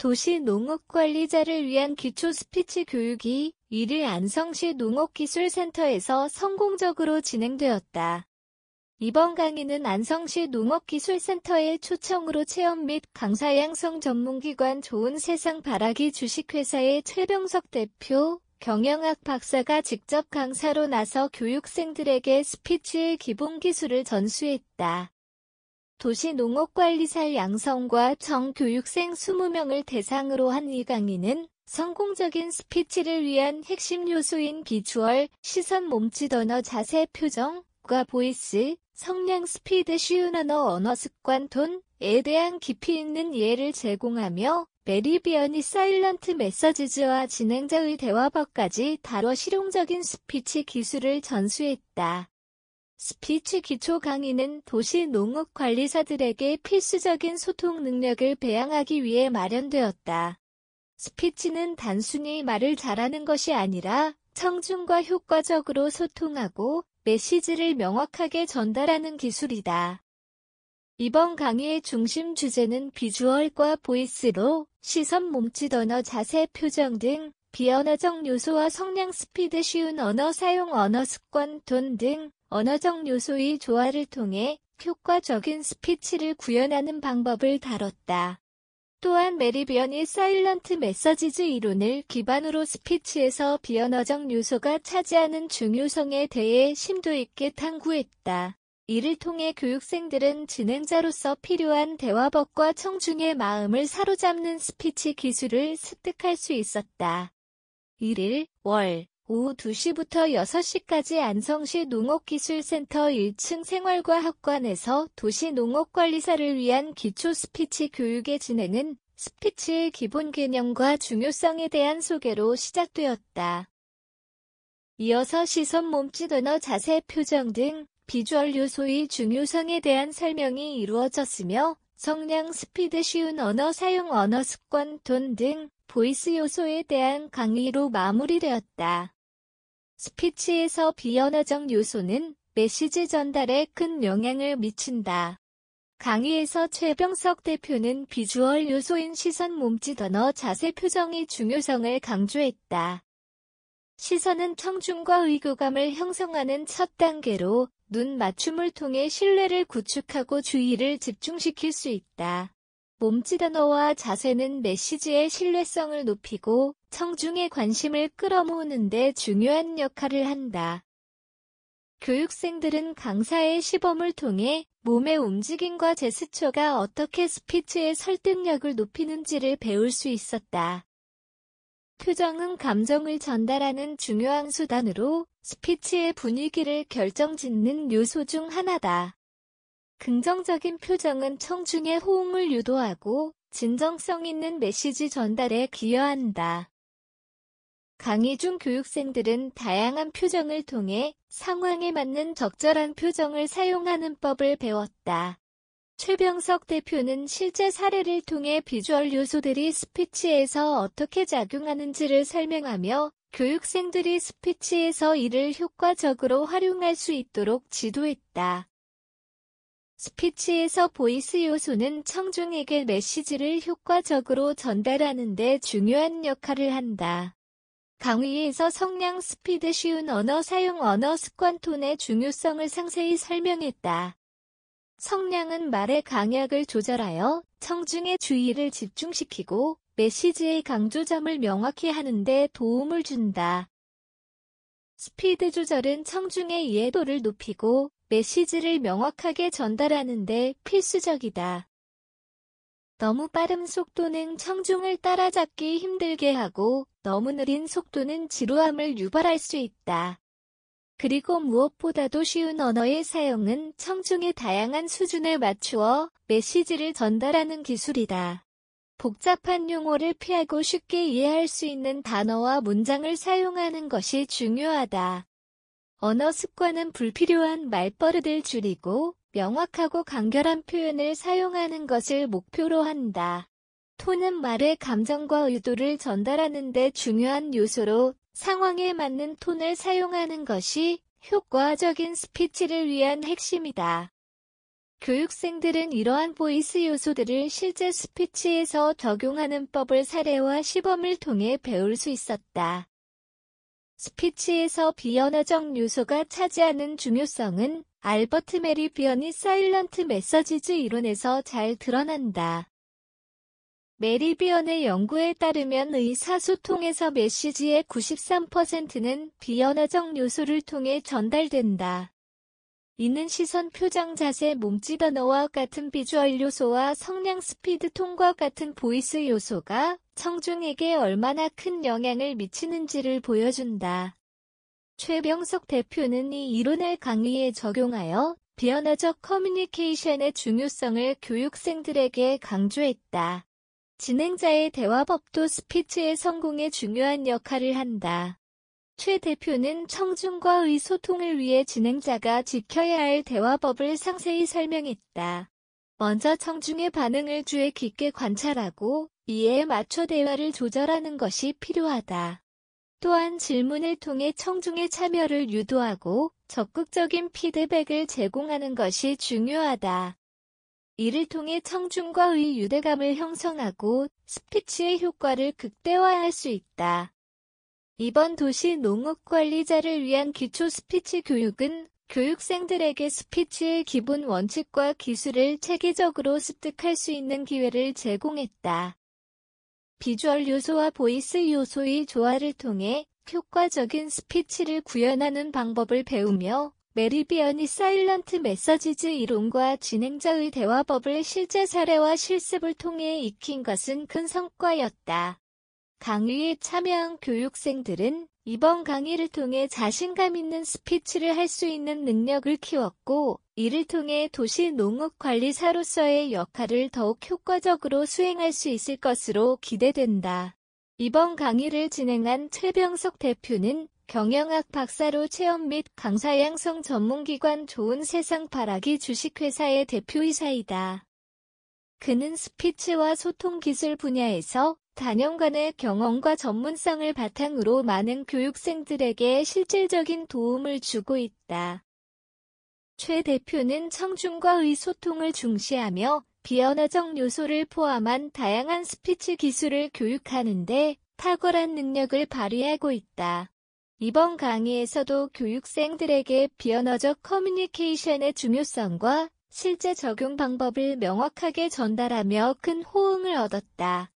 도시 농업관리자를 위한 기초 스피치 교육이 이를 안성시 농업기술센터에서 성공적으로 진행되었다. 이번 강의는 안성시 농업기술센터의 초청으로 체험 및 강사 양성 전문기관 좋은 세상 바라기 주식회사의 최병석 대표, 경영학 박사가 직접 강사로 나서 교육생들에게 스피치의 기본 기술을 전수했다. 도시농업관리살 양성과 정교육생 20명을 대상으로 한 이 강의는 성공적인 스피치를 위한 핵심 요소인 비주얼, 시선 몸짓 언어 자세 표정과 보이스, 성량 스피드 쉬운 언어 언어 습관 톤에 대한 깊이 있는 이해를 제공하며 메리비언이 사일런트 메시지즈와 진행자의 대화법까지 다뤄 실용적인 스피치 기술을 전수했다. 스피치 기초 강의는 도시 농업 관리사들에게 필수적인 소통 능력을 배양하기 위해 마련되었다. 스피치는 단순히 말을 잘하는 것이 아니라 청중과 효과적으로 소통하고 메시지를 명확하게 전달하는 기술이다. 이번 강의의 중심 주제는 비주얼과 보이스로 시선 몸짓 언어 자세 표정 등 비언어적 요소와 성량 스피드 쉬운 언어 사용 언어 습관 돈등 언어적 요소의 조화를 통해 효과적인 스피치를 구현하는 방법을 다뤘다. 또한 메리비언이 사일런트 메서지즈 이론을 기반으로 스피치에서 비언어적 요소가 차지하는 중요성에 대해 심도 있게 탐구했다. 이를 통해 교육생들은 진행자로서 필요한 대화법과 청중의 마음을 사로잡는 스피치 기술을 습득할 수 있었다. 1일, 월 오후 2시부터 6시까지 안성시 농업기술센터 1층 생활과학관에서 도시 농업관리사를 위한 기초 스피치 교육의 진행은 스피치의 기본 개념과 중요성에 대한 소개로 시작되었다. 이어서 시선 몸짓 언어 자세 표정 등 비주얼 요소의 중요성에 대한 설명이 이루어졌으며 성량 스피드 쉬운 언어 사용 언어 습관 돈 등 보이스 요소에 대한 강의로 마무리되었다. 스피치에서 비언어적 요소는 메시지 전달에 큰 영향을 미친다. 강의에서 최병석 대표는 비주얼 요소인 시선 몸짓 언어 자세 표정이 중요성을 강조했다. 시선은 청중과 의교감을 형성하는 첫 단계로 눈 맞춤을 통해 신뢰를 구축하고 주의를 집중시킬 수 있다. 몸짓 언어와 자세는 메시지의 신뢰성을 높이고 청중의 관심을 끌어모으는데 중요한 역할을 한다. 교육생들은 강사의 시범을 통해 몸의 움직임과 제스처가 어떻게 스피치의 설득력을 높이는지를 배울 수 있었다. 표정은 감정을 전달하는 중요한 수단으로 스피치의 분위기를 결정짓는 요소 중 하나다. 긍정적인 표정은 청중의 호응을 유도하고 진정성 있는 메시지 전달에 기여한다. 강의 중 교육생들은 다양한 표정을 통해 상황에 맞는 적절한 표정을 사용하는 법을 배웠다. 최병석 대표는 실제 사례를 통해 비주얼 요소들이 스피치에서 어떻게 작용하는지를 설명하며 교육생들이 스피치에서 이를 효과적으로 활용할 수 있도록 지도했다. 스피치에서 보이스 요소는 청중에게 메시지를 효과적으로 전달하는 데 중요한 역할을 한다. 강의에서 성량 스피드 쉬운 언어 사용 언어 습관 톤의 중요성을 상세히 설명했다. 성량은 말의 강약을 조절하여 청중의 주의를 집중시키고 메시지의 강조점을 명확히 하는데 도움을 준다. 스피드 조절은 청중의 이해도를 높이고 메시지를 명확하게 전달하는데 필수적이다. 너무 빠른 속도는 청중을 따라잡기 힘들게 하고 너무 느린 속도는 지루함을 유발할 수 있다. 그리고 무엇보다도 쉬운 언어의 사용은 청중의 다양한 수준에 맞추어 메시지를 전달하는 기술이다. 복잡한 용어를 피하고 쉽게 이해할 수 있는 단어와 문장을 사용하는 것이 중요하다. 언어 습관은 불필요한 말버릇을 줄이고 명확하고 간결한 표현을 사용하는 것을 목표로 한다. 톤은 말의 감정과 의도를 전달하는 데 중요한 요소로 상황에 맞는 톤을 사용하는 것이 효과적인 스피치를 위한 핵심이다. 교육생들은 이러한 보이스 요소들을 실제 스피치에서 적용하는 법을 사례와 시범을 통해 배울 수 있었다. 스피치에서 비언어적 요소가 차지하는 중요성은 알버트 메리비언이 사일런트 메서지즈 이론에서 잘 드러난다. 메리비언의 연구에 따르면 의사소통에서 메시지의 93%는 비언어적 요소를 통해 전달된다. 이는 시선 표정 자세 몸짓 언어와 같은 비주얼 요소와 성량 스피드 통과 같은 보이스 요소가 청중에게 얼마나 큰 영향을 미치는지를 보여준다. 최병석 대표는 이 이론을 강의에 적용하여 비언어적 커뮤니케이션의 중요성을 교육생들에게 강조했다. 진행자의 대화법도 스피치의 성공에 중요한 역할을 한다. 최 대표는 청중과 의소통을 위해 진행자가 지켜야 할 대화법을 상세히 설명했다. 먼저 청중의 반응을 주의 깊게 관찰하고 이에 맞춰 대화를 조절하는 것이 필요하다. 또한 질문을 통해 청중의 참여를 유도하고 적극적인 피드백을 제공하는 것이 중요하다. 이를 통해 청중과의 유대감을 형성하고 스피치의 효과를 극대화할 수 있다. 이번 도시 농업 관리자를 위한 기초 스피치 교육은 교육생들에게 스피치의 기본 원칙과 기술을 체계적으로 습득할 수 있는 기회를 제공했다. 비주얼 요소와 보이스 요소의 조화를 통해 효과적인 스피치를 구현하는 방법을 배우며 메리비언이 사일런트 메서지즈 이론과 진행자의 대화법을 실제 사례와 실습을 통해 익힌 것은 큰 성과였다. 강의에 참여한 교육생들은 이번 강의를 통해 자신감 있는 스피치를 할 수 있는 능력을 키웠고 이를 통해 도시 농업관리사로서의 역할을 더욱 효과적으로 수행할 수 있을 것으로 기대된다. 이번 강의를 진행한 최병석 대표는 경영학 박사로 체험 및 강사 양성 전문기관 좋은 세상 바라기 주식회사의 대표이사이다. 그는 스피치와 소통 기술 분야에서 단연간의 경험과 전문성을 바탕으로 많은 교육생들에게 실질적인 도움을 주고 있다. 최 대표는 청중과의 소통을 중시하며 비언어적 요소를 포함한 다양한 스피치 기술을 교육하는데 탁월한 능력을 발휘하고 있다. 이번 강의에서도 교육생들에게 비언어적 커뮤니케이션의 중요성과 실제 적용 방법을 명확하게 전달하며 큰 호응을 얻었다.